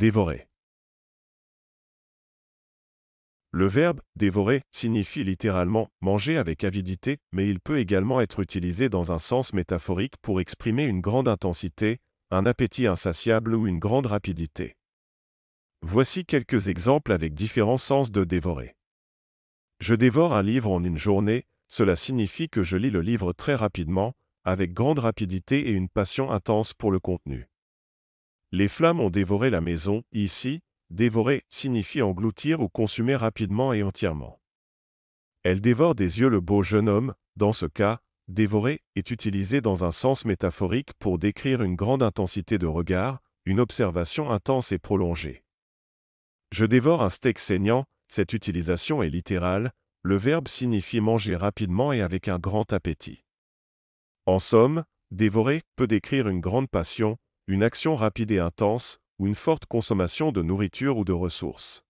dévorer. Le verbe dévorer signifie littéralement manger avec avidité, mais il peut également être utilisé dans un sens métaphorique pour exprimer une grande intensité, un appétit insatiable ou une grande rapidité. Voici quelques exemples avec différents sens de dévorer. Je dévore un livre en une journée, cela signifie que je lis le livre très rapidement, avec grande rapidité et une passion intense pour le contenu. Les flammes ont dévoré la maison, ici, dévorer signifie engloutir ou consumer rapidement et entièrement. Elle dévore des yeux le beau jeune homme, dans ce cas, dévorer est utilisé dans un sens métaphorique pour décrire une grande intensité de regard, une observation intense et prolongée. Je dévore un steak saignant, cette utilisation est littérale, le verbe signifie manger rapidement et avec un grand appétit. En somme, dévorer peut décrire une grande passion, une action rapide et intense, ou une forte consommation de nourriture ou de ressources.